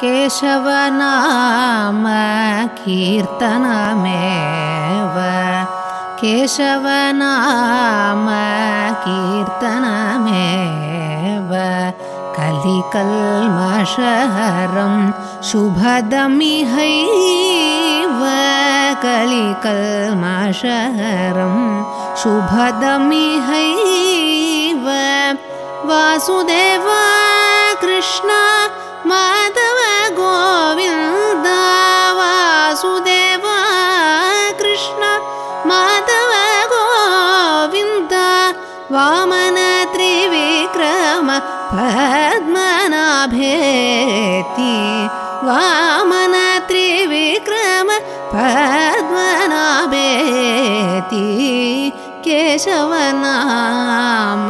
केशवनाम कीर्तनमे केशवनाम शुभदमिहैव कलिकल्मषहरं शुभदमिहैव माषहरं शुभदमिह कलिकल् वामन त्रिविक्रम पद्मनाभेति वामन त्रिविक्रम पद्मनाभेति केशवनाम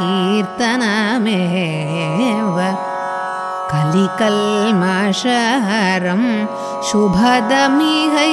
कीर्तनमेव कलिकल्मषहरं शुभदमिहै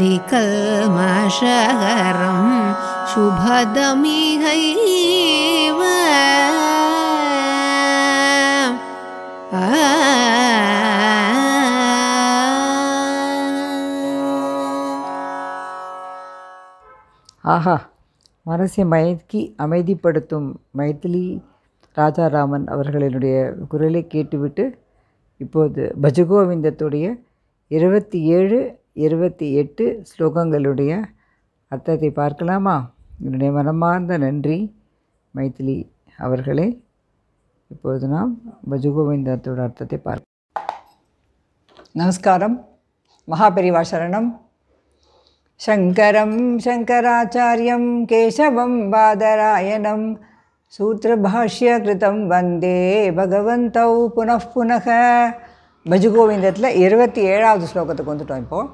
कलिकल्मषहरं शुभदमिहैव ஆஹா மனசை மயக்கி அமைதிப்படுத்தும் மைத்திலி ராஜாராமன் அவர்களினுடைய குரலை கேட்டுவிட்டு இப்போது பஜகோவிந்தத்துடைய இருபத்தி ஏழு இருபத்தி எட்டு ஸ்லோகங்களுடைய அர்த்தத்தை பார்க்கலாமா என்னுடைய மனமார்ந்த நன்றி மைத்திலி அவர்களே இப்போது நாம் பஜகோவிந்தத்தோட அர்த்தத்தை பார்க்க நமஸ்காரம் மகாபெரிவா சரணம் சங்கரம் சங்கராச்சாரியம் கேசவம் பாதராயணம் கிருதம் வந்தே பகவந்தௌ புனப்புனக புனக பஜகோவிந்தத்தில் இருபத்தி ஏழாவது ஸ்லோகத்துக்கு வந்துட்டோம் இப்போது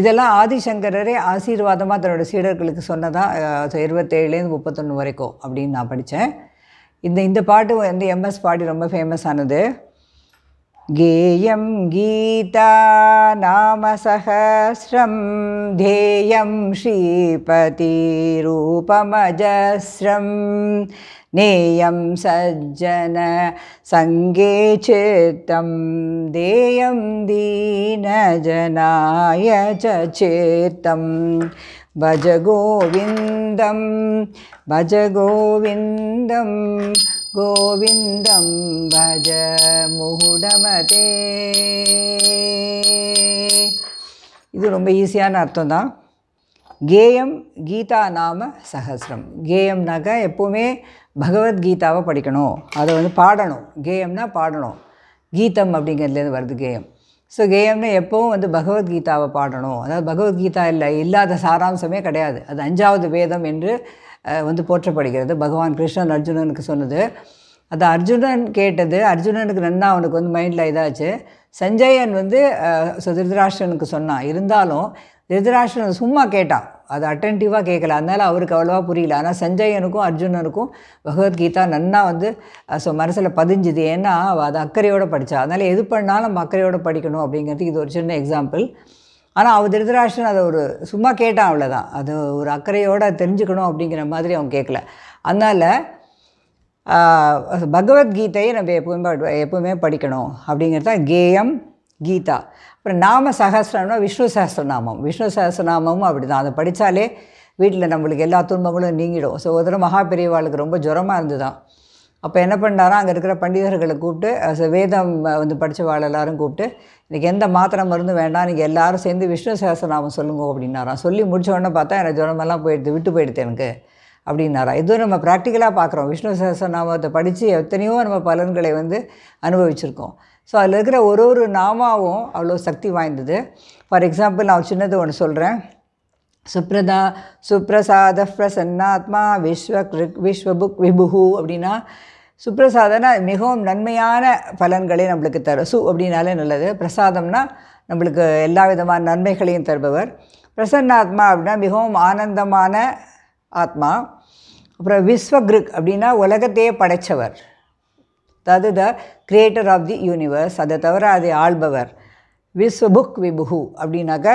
இதெல்லாம் ஆதிசங்கரரே ஆசீர்வாதமாக தன்னோட சீடர்களுக்கு சொன்னதாக இருபத்தேழுலேருந்து முப்பத்தொன்று வரைக்கும் அப்படின்னு நான் படித்தேன் இந்த இந்த பாட்டு வந்து எம்எஸ் பாடி ரொம்ப ஃபேமஸ் ஆனது நாம गीता தேயம் ஸ்ரீபதி ரூபமஜஸ்ரம் नेयं सज्जन सङ्गे चेत्तं देयं दीनजनाय च चेत्तं भज गोविन्दं भज गोविन्दं गोविन्दं भज முகுடமதே இது ரொம்ப ஈஸியான அர்த்தம் தான் கேயம் கீதா நாம சகசிரம் கேயம்னாக்கா எப்போவுமே பகவத்கீதாவை படிக்கணும் அதை வந்து பாடணும் கேயம்னா பாடணும் கீதம் அப்படிங்கிறதுலேருந்து வருது கேயம் ஸோ கேயம்னா எப்போவும் வந்து பகவத்கீதாவை பாடணும் அதாவது பகவத்கீதா இல்லை இல்லாத சாராம்சமே கிடையாது அது அஞ்சாவது வேதம் என்று வந்து போற்றப்படுகிறது பகவான் கிருஷ்ணன் அர்ஜுனனுக்கு சொன்னது அது அர்ஜுனன் கேட்டது அர்ஜுனனுக்கு நன்னா அவனுக்கு வந்து மைண்டில் இதாச்சு சஞ்சயன் வந்து சுதிருதராஷ்டனுக்கு சொன்னான் இருந்தாலும் திருதராஷ்டிரன் சும்மா கேட்டான் அது அட்டன்டிவாக கேட்கல அதனால் அவருக்கு அவ்வளோவா புரியல ஆனால் சஞ்சயனுக்கும் அர்ஜுனனுக்கும் பகவத்கீதா நன்னா வந்து ஸோ மனசில் பதிஞ்சுது ஏன்னா அது அக்கறையோடு படித்தா அதனால் எது பண்ணாலும் நம்ம அக்கறையோடு படிக்கணும் அப்படிங்கிறதுக்கு இது ஒரு சின்ன எக்ஸாம்பிள் ஆனால் அவள் திருதராஷ்டிரன் அதை ஒரு சும்மா கேட்டான் அவ்வளோதான் அது ஒரு அக்கறையோடு தெரிஞ்சுக்கணும் அப்படிங்கிற மாதிரி அவன் கேட்கல அதனால் பகவத்கீதையை நம்ம எப்பவுமே எப்பவுமே படிக்கணும் அப்படிங்கிறது தான் கேயம் கீதா அப்புறம் நாம சகசிரம்னா விஷ்ணு சகசிரநாமம் விஷ்ணு சகசிரநாமமும் அப்படி தான் அதை படித்தாலே வீட்டில் நம்மளுக்கு எல்லா துன்பங்களும் நீங்கிடும் ஸோ ஒரு மகா பெரியவாளுக்கு ரொம்ப ஜுரமாக இருந்துதான் அப்போ என்ன பண்ணாரா அங்கே இருக்கிற பண்டிதர்களை கூப்பிட்டு வேதம் வந்து படித்தவாள் எல்லோரும் கூப்பிட்டு எனக்கு எந்த மாத்திரை மருந்து வேண்டாம் நீங்கள் எல்லாரும் சேர்ந்து விஷ்ணு சகசிரநாமம் சொல்லுங்க அப்படின்னாராம் சொல்லி உடனே பார்த்தா எனக்கு ஜுரமெல்லாம் போயிடுது விட்டு போயிடுது எனக்கு அப்படின்னாரா இதுவும் நம்ம ப்ராக்டிக்கலாக பார்க்குறோம் விஷ்ணு சகசிரநாமத்தை படித்து எத்தனையோ நம்ம பலன்களை வந்து அனுபவிச்சிருக்கோம் ஸோ அதில் இருக்கிற ஒரு ஒரு நாமாவும் அவ்வளோ சக்தி வாய்ந்தது ஃபார் எக்ஸாம்பிள் நான் சின்னது ஒன்று சொல்கிறேன் சுப்ரதா சுப்ரசாத பிரசன்னாத்மா விஸ்வ விஸ்வபுக் விபுகு அப்படின்னா சுப்ரசாதனா மிகவும் நன்மையான பலன்களை நம்மளுக்கு தரும் சு அப்படின்னாலே நல்லது பிரசாதம்னா நம்மளுக்கு எல்லா விதமான நன்மைகளையும் தருபவர் பிரசன்னாத்மா அப்படின்னா மிகவும் ஆனந்தமான ஆத்மா அப்புறம் விஸ்வக்ருக் அப்படின்னா உலகத்தையே படைத்தவர் தது the creator of the universe அதை தவிர அது ஆள்பவர் புக் விபுஹு அப்படின்னாக்க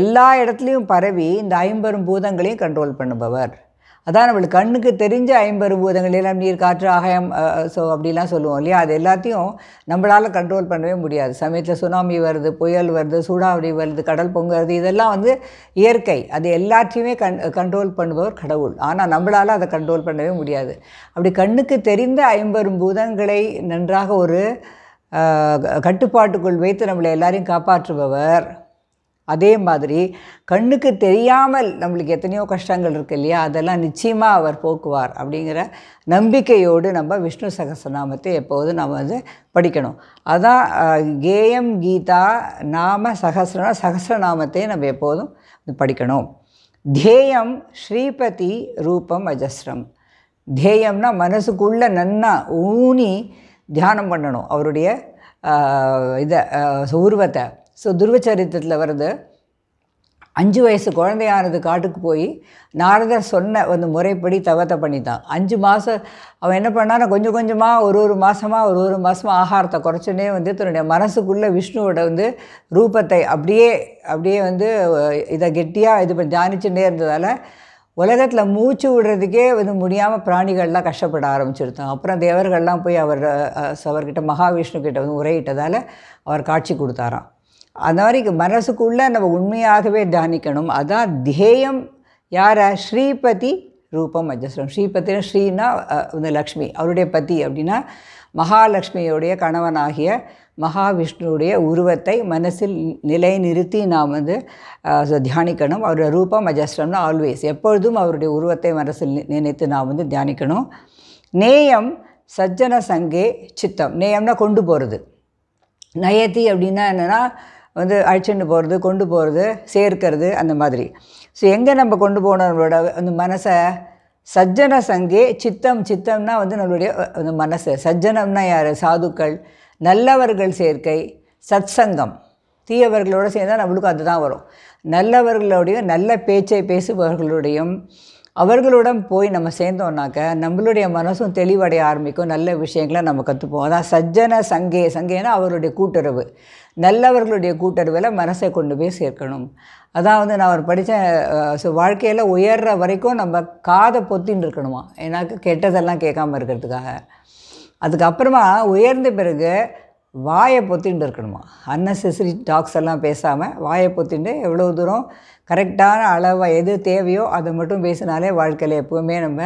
எல்லா இடத்துலையும் பரவி இந்த ஐம்பெரும் பூதங்களையும் கண்ட்ரோல் பண்ணுபவர் அதான் நம்மளுக்கு கண்ணுக்கு தெரிஞ்ச பூதங்கள் எல்லாம் நீர் காற்று ஆகாயம் ஸோ அப்படிலாம் சொல்லுவோம் இல்லையா அது எல்லாத்தையும் நம்மளால் கண்ட்ரோல் பண்ணவே முடியாது சமயத்தில் சுனாமி வருது புயல் வருது சூடாவடி வருது கடல் பொங்குறது இதெல்லாம் வந்து இயற்கை அது எல்லாத்தையுமே கண் கண்ட்ரோல் பண்ணுபவர் கடவுள் ஆனால் நம்மளால் அதை கண்ட்ரோல் பண்ணவே முடியாது அப்படி கண்ணுக்கு தெரிந்த ஐம்பரும் பூதங்களை நன்றாக ஒரு கட்டுப்பாட்டுக்குள் வைத்து நம்மளை எல்லாரையும் காப்பாற்றுபவர் அதே மாதிரி கண்ணுக்கு தெரியாமல் நம்மளுக்கு எத்தனையோ கஷ்டங்கள் இருக்குது இல்லையா அதெல்லாம் நிச்சயமாக அவர் போக்குவார் அப்படிங்கிற நம்பிக்கையோடு நம்ம விஷ்ணு சகசநாமத்தை எப்போதும் நம்ம வந்து படிக்கணும் அதான் கேயம் கீதா நாம சகசிரனா சகசிரநாமத்தை நம்ம எப்போதும் படிக்கணும் தேயம் ஸ்ரீபதி ரூபம் அஜஸ்ரம் தேயம்னா மனசுக்குள்ளே நன்னா ஊனி தியானம் பண்ணணும் அவருடைய இதை உருவத்தை ஸோ துருவச்சரித்திரத்தில் வருது அஞ்சு வயசு குழந்தையானது காட்டுக்கு போய் நாரதர் சொன்ன வந்து முறைப்படி தவத்தை பண்ணித்தான் அஞ்சு மாதம் அவன் என்ன பண்ணான்னா கொஞ்சம் கொஞ்சமாக ஒரு ஒரு மாதமாக ஒரு ஒரு மாதமாக ஆகாரத்தை குறைச்சுனே வந்து தன்னுடைய மனசுக்குள்ளே விஷ்ணுவோட வந்து ரூபத்தை அப்படியே அப்படியே வந்து இதை கெட்டியாக இது பண்ணி தியானிச்சுட்டே இருந்ததால் உலகத்தில் மூச்சு விடுறதுக்கே வந்து முடியாமல் பிராணிகள்லாம் கஷ்டப்பட ஆரம்பிச்சிருந்தோம் அப்புறம் தேவர்கள்லாம் போய் அவர் அவர்கிட்ட மகாவிஷ்ணு கிட்ட வந்து உரையிட்டதால் அவர் காட்சி கொடுத்தாராம் அந்த மாதிரி மனசுக்குள்ளே நம்ம உண்மையாகவே தியானிக்கணும் அதான் தியேயம் யார ஸ்ரீபதி ரூபம் அஜஸ்ரம் ஸ்ரீபத்தின ஸ்ரீனா இந்த லக்ஷ்மி அவருடைய பதி அப்படின்னா மகாலட்சுமியுடைய கணவனாகிய மகாவிஷ்ணுவுடைய உருவத்தை மனசில் நிலை நிறுத்தி நாம் வந்து தியானிக்கணும் அவருடைய ரூபம் அஜஸ்ரம்னா ஆல்வேஸ் எப்பொழுதும் அவருடைய உருவத்தை மனசில் நினைத்து நாம் வந்து தியானிக்கணும் நேயம் சஜ்ஜன சங்கே சித்தம் நேயம்னா கொண்டு போகிறது நயதி அப்படின்னா என்னென்னா வந்து அழிச்சுட்டு போகிறது கொண்டு போகிறது சேர்க்கிறது அந்த மாதிரி ஸோ எங்கே நம்ம கொண்டு போனவங்களோட அந்த மனசை சஜ்ஜன சங்கே சித்தம் சித்தம்னா வந்து நம்மளுடைய அந்த மனசு சஜ்ஜனம்னா யார் சாதுக்கள் நல்லவர்கள் சேர்க்கை சத் சங்கம் தீயவர்களோடு சேர்ந்தால் நம்மளுக்கும் அதுதான் வரும் நல்லவர்களுடைய நல்ல பேச்சை பேசுபவர்களுடையும் அவர்களுடன் போய் நம்ம சேர்ந்தோம்னாக்க நம்மளுடைய மனசும் தெளிவடைய ஆரம்பிக்கும் நல்ல விஷயங்களை நம்ம கற்றுப்போம் அதான் சஜ்ஜன சங்கே சங்கேனா அவருடைய கூட்டுறவு நல்லவர்களுடைய கூட்டுறவில் மனசை கொண்டு போய் சேர்க்கணும் வந்து நான் அவர் படித்த ஸோ வாழ்க்கையில் உயர்ற வரைக்கும் நம்ம காதை பொத்தின்னு இருக்கணுமா ஏன்னாக்க கெட்டதெல்லாம் கேட்காமல் இருக்கிறதுக்காக அதுக்கப்புறமா உயர்ந்த பிறகு வாயை பொத்திண்டு இருக்கணுமா அன்னெசரி டாக்ஸ் எல்லாம் பேசாமல் வாயை பொத்திண்டு எவ்வளோ தூரம் கரெக்டான அளவை எது தேவையோ அதை மட்டும் பேசினாலே வாழ்க்கையில் எப்போவுமே நம்ம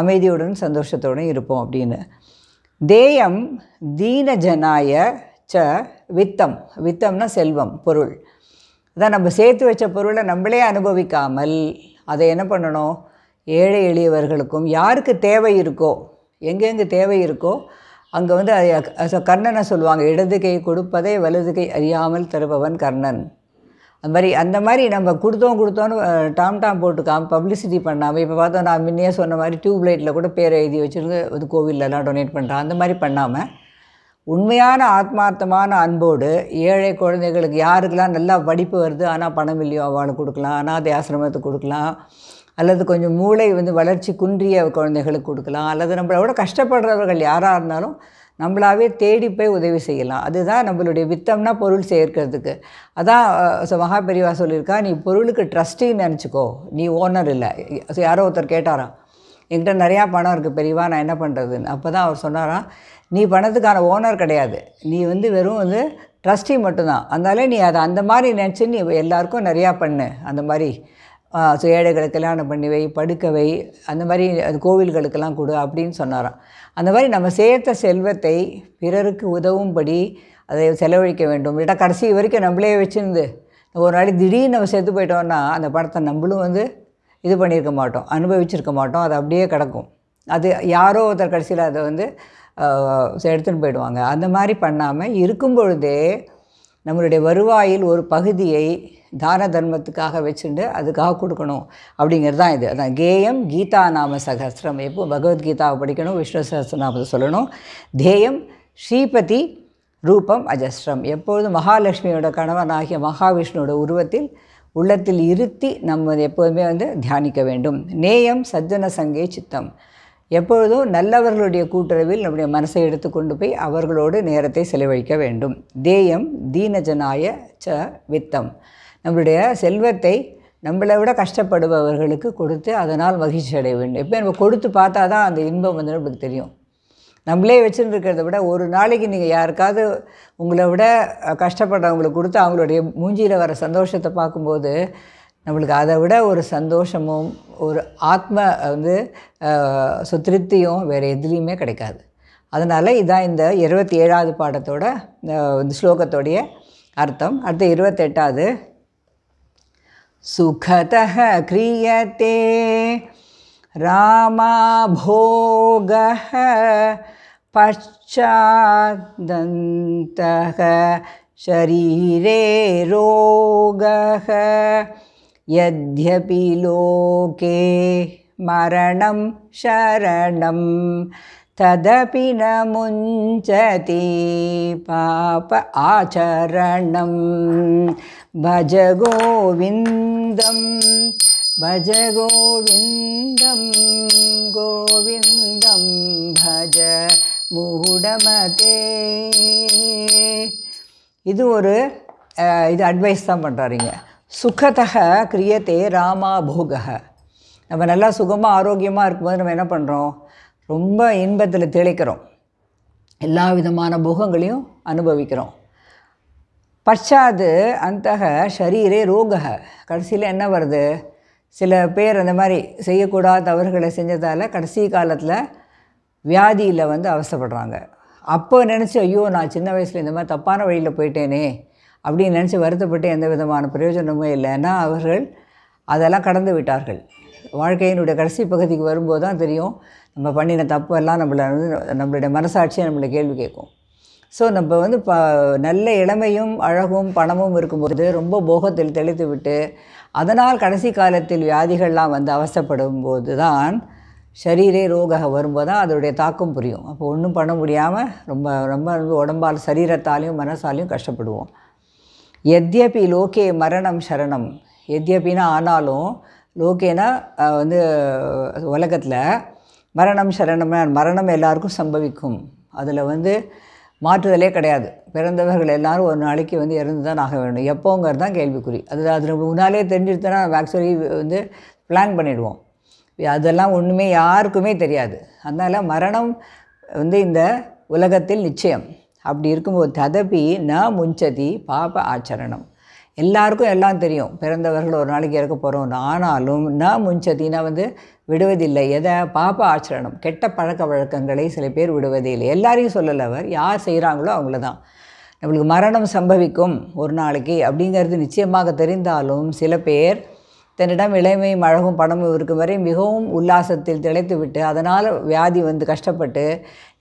அமைதியுடன் சந்தோஷத்துடன் இருப்போம் அப்படின்னு தேயம் தீன ஜனாய ச வித்தம் வித்தம்னா செல்வம் பொருள் அதான் நம்ம சேர்த்து வச்ச பொருளை நம்மளே அனுபவிக்காமல் அதை என்ன பண்ணணும் ஏழை எளியவர்களுக்கும் யாருக்கு தேவை இருக்கோ எங்கெங்கே தேவை இருக்கோ அங்கே வந்து கர்ணனை சொல்லுவாங்க இடது கை கொடுப்பதை வலது கை அறியாமல் தருபவன் கர்ணன் அது மாதிரி அந்த மாதிரி நம்ம கொடுத்தோம் கொடுத்தோன்னு டாம் டாம் போட்டுக்காம பப்ளிசிட்டி பண்ணாமல் இப்போ பார்த்தோம் நான் முன்னையே சொன்ன மாதிரி டியூப்லைட்டில் கூட பேர் எழுதி வச்சுருந்து அது கோவிலெலாம் டொனேட் பண்ணுறான் அந்த மாதிரி பண்ணாமல் உண்மையான ஆத்மார்த்தமான அன்போடு ஏழை குழந்தைகளுக்கு யாருக்கெல்லாம் நல்லா படிப்பு வருது ஆனால் பணம் இல்லையோ அவளுக்கு கொடுக்கலாம் அனாதை ஆசிரமத்துக்கு கொடுக்கலாம் அல்லது கொஞ்சம் மூளை வந்து வளர்ச்சி குன்றிய குழந்தைகளுக்கு கொடுக்கலாம் அல்லது நம்மளோட கஷ்டப்படுறவர்கள் யாராக இருந்தாலும் நம்மளாவே தேடி போய் உதவி செய்யலாம் அதுதான் நம்மளுடைய வித்தம்னா பொருள் சேர்க்கிறதுக்கு அதான் மகாபெரிவா சொல்லியிருக்கா நீ பொருளுக்கு ட்ரஸ்டின்னு நினச்சிக்கோ நீ ஓனர் இல்லை யாரோ ஒருத்தர் கேட்டாராம் என்கிட்ட நிறையா பணம் இருக்குது பெரியவா நான் என்ன பண்ணுறதுன்னு அப்போ தான் அவர் சொன்னாராம் நீ பணத்துக்கான ஓனர் கிடையாது நீ வந்து வெறும் வந்து ட்ரஸ்டி மட்டும்தான் அதனால நீ அதை அந்த மாதிரி நினச்சி நீ எல்லாருக்கும் நிறையா பண்ணு அந்த மாதிரி சுய கல்யாணம் பண்ணி வை படுக்கவை அந்த மாதிரி அது கோவில்களுக்கெல்லாம் கொடு அப்படின்னு சொன்னாராம் அந்த மாதிரி நம்ம சேர்த்த செல்வத்தை பிறருக்கு உதவும்படி அதை செலவழிக்க வேண்டும் இல்லாட்டா கடைசி வரைக்கும் நம்மளே வச்சுருந்து ஒரு நாளைக்கு திடீர்னு நம்ம செத்து போயிட்டோம்னா அந்த படத்தை நம்மளும் வந்து இது பண்ணியிருக்க மாட்டோம் அனுபவிச்சிருக்க மாட்டோம் அது அப்படியே கிடக்கும் அது யாரோ ஒருத்தர் கடைசியில் அதை வந்து எடுத்துன்னு போயிடுவாங்க அந்த மாதிரி பண்ணாமல் இருக்கும் பொழுதே நம்மளுடைய வருவாயில் ஒரு பகுதியை தான தர்மத்துக்காக வச்சுட்டு அதுக்காக கொடுக்கணும் அப்படிங்கிறது தான் இது அதான் கேயம் கீதா நாம சகசிரம் எப்போ பகவத்கீதாவை படிக்கணும் விஷ்ணு சகசிரநாமத்தை சொல்லணும் தேயம் ஸ்ரீபதி ரூபம் அஜஸ்ரம் எப்பொழுதும் மகாலட்சுமியோட கணவனாகிய மகாவிஷ்ணுவோட உருவத்தில் உள்ளத்தில் இருத்தி நம்ம எப்போதுமே வந்து தியானிக்க வேண்டும் நேயம் சஜ்ஜன சங்கே சித்தம் எப்பொழுதும் நல்லவர்களுடைய கூட்டுறவில் நம்முடைய மனசை கொண்டு போய் அவர்களோடு நேரத்தை செலவழிக்க வேண்டும் தேயம் தீனஜனாய ச வித்தம் நம்மளுடைய செல்வத்தை நம்மளை விட கஷ்டப்படுபவர்களுக்கு கொடுத்து அதனால் மகிழ்ச்சி அடைய வேண்டும் எப்போ நம்ம கொடுத்து பார்த்தா தான் அந்த இன்பம் வந்து நம்மளுக்கு தெரியும் நம்மளே வச்சுருக்கிறத விட ஒரு நாளைக்கு நீங்கள் யாருக்காவது உங்களை விட கஷ்டப்படுறவங்களுக்கு கொடுத்து அவங்களுடைய மூஞ்சியில் வர சந்தோஷத்தை பார்க்கும்போது நம்மளுக்கு அதை விட ஒரு சந்தோஷமும் ஒரு ஆத்ம வந்து சுத்திருப்தியும் வேறு எதுலேயுமே கிடைக்காது அதனால் இதான் இந்த இருபத்தி ஏழாவது பாடத்தோட இந்த ஸ்லோகத்தோடைய அர்த்தம் அடுத்து இருபத்தெட்டாவது சுகதः क्रियते रामाभोगः पश्चादन्तः ஷரீரே ரோக यद्यपि மரணம் சரணம் ததபி ந முஞ்சதி பாப ஆச்சரணம் பஜ கோவிந்தம் பஜ கோவிந்தம் கோவிந்தம் பஜ மூடமதே இது ஒரு இது அட்வைஸ் தான் பண்ணுறாருங்க சுகதக கிரியத்தே ராமா போக நம்ம நல்லா சுகமாக ஆரோக்கியமாக இருக்கும்போது நம்ம என்ன பண்ணுறோம் ரொம்ப இன்பத்தில் திளைக்கிறோம் எல்லா விதமான போகங்களையும் அனுபவிக்கிறோம் பச்சாது அந்த ஷரீரே ரோக கடைசியில் என்ன வருது சில பேர் அந்த மாதிரி செய்யக்கூடாத தவறுகளை செஞ்சதால் கடைசி காலத்தில் வியாதியில் வந்து அவசப்படுறாங்க அப்போ நினச்சி ஐயோ நான் சின்ன வயசில் இந்த மாதிரி தப்பான வழியில் போயிட்டேனே அப்படின்னு நினச்சி வருத்தப்பட்டு எந்த விதமான பிரயோஜனமும் இல்லைன்னா அவர்கள் அதெல்லாம் கடந்து விட்டார்கள் வாழ்க்கையினுடைய கடைசி பகுதிக்கு வரும்போது தான் தெரியும் நம்ம பண்ணின தப்பு எல்லாம் நம்மளை வந்து நம்மளுடைய மனசாட்சியை நம்மளை கேள்வி கேட்கும் ஸோ நம்ம வந்து ப நல்ல இளமையும் அழகும் பணமும் இருக்கும்போது ரொம்ப போகத்தில் தெளித்து விட்டு அதனால் கடைசி காலத்தில் வியாதிகள்லாம் வந்து அவசப்படும் போது தான் சரீரே ரோக வரும்போது தான் அதோடைய தாக்கம் புரியும் அப்போ ஒன்றும் பண்ண முடியாமல் ரொம்ப ரொம்ப உடம்பால் சரீரத்தாலையும் மனசாலையும் கஷ்டப்படுவோம் எத்யபி லோகே மரணம் சரணம் எத்யபின்னா ஆனாலும் லோகேனா வந்து உலகத்தில் மரணம் சரணம்னா மரணம் எல்லாருக்கும் சம்பவிக்கும் அதில் வந்து மாற்றுதலே கிடையாது பிறந்தவர்கள் எல்லாரும் ஒரு நாளைக்கு வந்து இறந்து தான் ஆக வேண்டும் எப்போங்கிறது தான் கேள்விக்குறி அது அது முன்னாலே தெரிஞ்சிருத்தனா ஆக்சுவலி வந்து பிளான் பண்ணிவிடுவோம் அதெல்லாம் ஒன்றுமே யாருக்குமே தெரியாது அதனால் மரணம் வந்து இந்த உலகத்தில் நிச்சயம் அப்படி இருக்கும்போது ததபி ந முஞ்சதி பாப ஆச்சரணம் எல்லாருக்கும் எல்லாம் தெரியும் பிறந்தவர்கள் ஒரு நாளைக்கு இறக்க போகிறோம் ஆனாலும் ந முஞ்சதினா வந்து விடுவதில்லை எதை பாப்ப ஆச்சரணம் கெட்ட பழக்க வழக்கங்களை சில பேர் விடுவதில்லை எல்லாரையும் அவர் யார் செய்கிறாங்களோ அவங்கள தான் நம்மளுக்கு மரணம் சம்பவிக்கும் ஒரு நாளைக்கு அப்படிங்கிறது நிச்சயமாக தெரிந்தாலும் சில பேர் தன்னிடம் இளமை அழகும் பணமும் இருக்கும் வரை மிகவும் உல்லாசத்தில் திளைத்து விட்டு அதனால் வியாதி வந்து கஷ்டப்பட்டு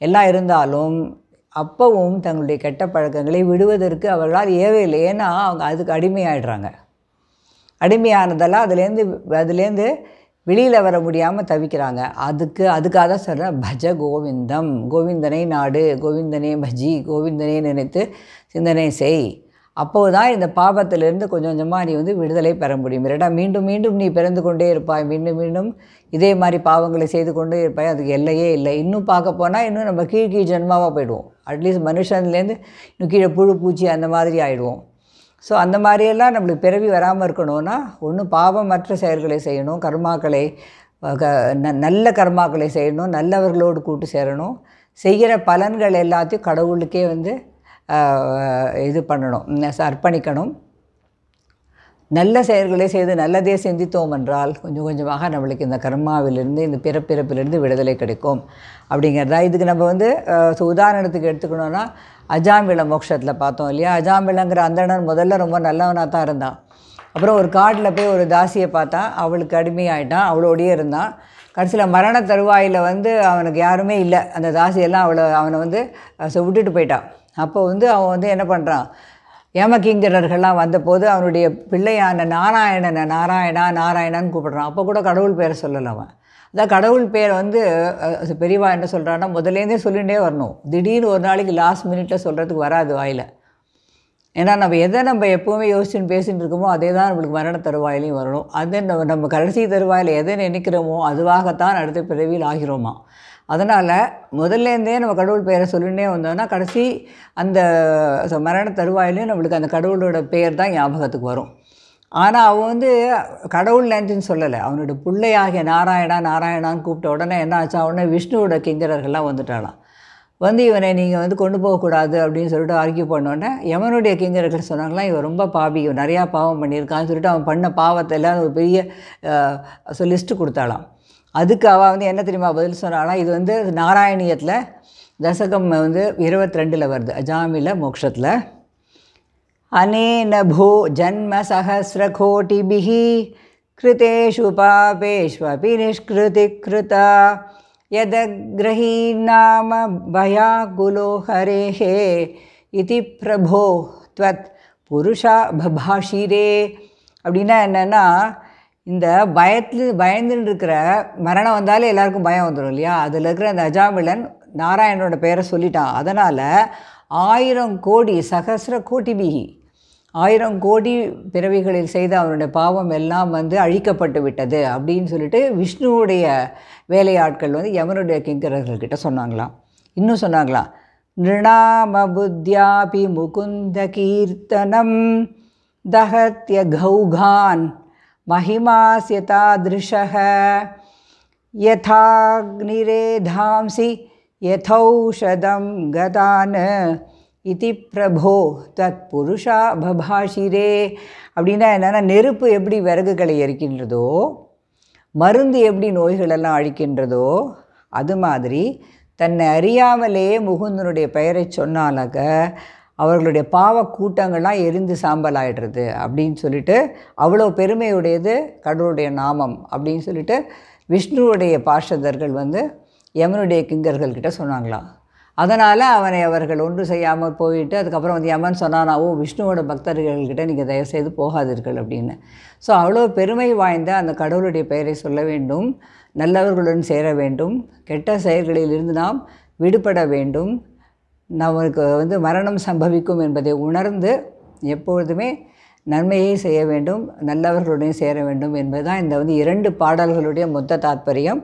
எல்லாம் இருந்தாலும் அப்பவும் தங்களுடைய கெட்ட பழக்கங்களை விடுவதற்கு அவர்களால் ஏவையில்லை ஏன்னா அவங்க அதுக்கு அடிமையாயிடுறாங்க அடிமையானதெல்லாம் அதுலேருந்து அதுலேருந்து வெளியில் வர முடியாமல் தவிக்கிறாங்க அதுக்கு அதுக்காக தான் சொல்கிற பஜ கோவிந்தம் கோவிந்தனை நாடு கோவிந்தனே பஜி கோவிந்தனே நினைத்து சிந்தனை செய் அப்போது தான் இந்த பாபத்திலிருந்து கொஞ்சம் கொஞ்சமாக நீ வந்து விடுதலை பெற முடியும் இரண்டா மீண்டும் மீண்டும் நீ பிறந்து கொண்டே இருப்பாய் மீண்டும் மீண்டும் இதே மாதிரி பாவங்களை செய்து கொண்டே இருப்பாய் அதுக்கு எல்லையே இல்லை இன்னும் பார்க்க போனால் இன்னும் நம்ம கீழ் கீழ் ஜென்மாவாக போயிடுவோம் அட்லீஸ்ட் மனுஷன்லேருந்து இன்னும் கீழே புழு பூச்சி அந்த மாதிரி ஆகிடுவோம் ஸோ அந்த மாதிரியெல்லாம் நம்மளுக்கு பிறவி வராமல் இருக்கணும்னா ஒன்று பாவமற்ற செயல்களை செய்யணும் கர்மாக்களை நல்ல கர்மாக்களை செய்யணும் நல்லவர்களோடு கூட்டு சேரணும் செய்கிற பலன்கள் எல்லாத்தையும் கடவுளுக்கே வந்து இது பண்ணணும் அர்ப்பணிக்கணும் நல்ல செயல்களை செய்து நல்லதே சிந்தித்தோம் என்றால் கொஞ்சம் கொஞ்சமாக நம்மளுக்கு இந்த கர்மாவிலிருந்து இந்த பிறப்பிறப்பிலிருந்து விடுதலை கிடைக்கும் அப்படிங்கிறதா இதுக்கு நம்ம வந்து உதாரணத்துக்கு எடுத்துக்கணும்னா அஜாம்பிள மோட்சத்தில் பார்த்தோம் இல்லையா அஜாம்பிளங்கிற அந்தணன் முதல்ல ரொம்ப நல்லவனாக தான் இருந்தான் அப்புறம் ஒரு காட்டில் போய் ஒரு தாசியை பார்த்தா அவளுக்கு அடிமையாயிட்டான் அவளோடையே இருந்தான் கடைசியில் மரண தருவாயில் வந்து அவனுக்கு யாருமே இல்லை அந்த தாசியெல்லாம் அவளை அவனை வந்து விட்டுட்டு போயிட்டான் அப்போ வந்து அவன் வந்து என்ன பண்ணுறான் ஏமகிங்கரர்கள்லாம் வந்தபோது அவனுடைய பிள்ளையான நாராயணனை நாராயணா நாராயணான்னு கூப்பிடுறான் அப்போ கூட கடவுள் பேரை சொல்லலை அவன் அதான் கடவுள் பேர் வந்து பெரியவா என்ன சொல்கிறான்னா முதலேருந்தே சொல்லிகிட்டே வரணும் திடீர்னு ஒரு நாளைக்கு லாஸ்ட் மினிட்டில் சொல்கிறதுக்கு வராது வாயில் ஏன்னா நம்ம எதை நம்ம எப்போவுமே யோசிச்சுன்னு பேசிகிட்டு இருக்கோமோ அதே தான் நம்மளுக்கு மரண தருவாயிலையும் வரணும் அது நம்ம நம்ம கடைசி தருவாயில் எதை நினைக்கிறோமோ அதுவாகத்தான் அடுத்த பிறவியில் ஆகிறோமா அதனால் முதல்லேருந்தே நம்ம கடவுள் பெயரை சொல்லினே வந்தோம்னா கடைசி அந்த மரண தருவாயிலையும் நம்மளுக்கு அந்த கடவுளோட பெயர் தான் ஞாபகத்துக்கு வரும் ஆனால் அவன் வந்து கடவுள் நேர்ந்துன்னு சொல்லலை அவனோட பிள்ளையாகிய நாராயணா நாராயணான்னு கூப்பிட்ட உடனே என்ன ஆச்சா உடனே விஷ்ணுவோட கிங்கரர்கள்லாம் வந்துட்டாலாம் வந்து இவனை நீங்கள் வந்து கொண்டு போகக்கூடாது அப்படின்னு சொல்லிட்டு ஆர்கியூ பண்ணோடனே எவனுடைய கிங்கர்கள் சொன்னாங்களாம் இவன் ரொம்ப பாவி இவன் நிறையா பாவம் பண்ணியிருக்கான்னு சொல்லிட்டு அவன் பண்ண பாவத்தை எல்லாம் ஒரு பெரிய லிஸ்ட்டு கொடுத்தாலாம் அது က வா வந்து என்ன தெரியுமா பதில் சொல்றானா இது வந்து நாராயணியத்ல தசகம் வந்து 22 ல வருது அஜாமில மோட்சத்ல अनेनभो जन्म सहस्र कोटि बिहि कृतेषु पापेश्वपि निस्कृति कृता यदग्रहि नाम भया गुलो हरेहे इति प्रभो त्वत् पुरुषा भभाषीरे அப்டினா என்னன்னா இந்த பயத்தில் பயந்துன்னு இருக்கிற மரணம் வந்தாலே எல்லாருக்கும் பயம் வந்துடும் இல்லையா அதில் இருக்கிற அந்த அஜாமிலன் நாராயணனோட பெயரை சொல்லிட்டான் அதனால் ஆயிரம் கோடி சகசிர கோடி பிகி ஆயிரம் கோடி பிறவிகளில் செய்த அவனுடைய பாவம் எல்லாம் வந்து அழிக்கப்பட்டு விட்டது அப்படின்னு சொல்லிட்டு விஷ்ணுவுடைய வேலையாட்கள் வந்து யமனுடைய கிங்கரர்கள்கிட்ட சொன்னாங்களாம் இன்னும் சொன்னாங்களாம் நிருணாம புத்தியாபி முகுந்த கீர்த்தனம் தகத்திய கௌகான் महिमास्यतादृशः यथाग्निरेधांसि यथौषधं गतान् இதி பிரபோ தத் புருஷா பபாஷிரே அப்படின்னா என்னென்னா நெருப்பு எப்படி விறகுகளை எரிக்கின்றதோ மருந்து எப்படி நோய்களெல்லாம் அழிக்கின்றதோ அது மாதிரி தன்னை அறியாமலே முகுந்தனுடைய பெயரை சொன்னாலாக அவர்களுடைய பாவ கூட்டங்கள்லாம் எரிந்து சாம்பல் ஆகிடுறது அப்படின்னு சொல்லிட்டு அவ்வளோ பெருமையுடையது கடவுளுடைய நாமம் அப்படின்னு சொல்லிட்டு விஷ்ணுவுடைய பாஷதர்கள் வந்து யமனுடைய கிங்கர்கள்கிட்ட சொன்னாங்களாம் அதனால் அவனை அவர்கள் ஒன்று செய்யாமல் போயிட்டு அதுக்கப்புறம் வந்து யமன் சொன்னானாவோ விஷ்ணுவோட பக்தர்கள்கிட்ட நீங்கள் தயவுசெய்து போகாதீர்கள் அப்படின்னு ஸோ அவ்வளோ பெருமை வாய்ந்த அந்த கடவுளுடைய பெயரை சொல்ல வேண்டும் நல்லவர்களுடன் சேர வேண்டும் கெட்ட செயல்களிலிருந்து நாம் விடுபட வேண்டும் நமக்கு வந்து மரணம் சம்பவிக்கும் என்பதை உணர்ந்து எப்பொழுதுமே நன்மையை செய்ய வேண்டும் நல்லவர்களுடன் சேர வேண்டும் என்பது தான் இந்த வந்து இரண்டு பாடல்களுடைய மொத்த தாத்பரியம்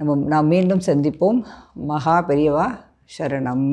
நம்ம நாம் மீண்டும் சந்திப்போம் மகா பெரியவா சரணம்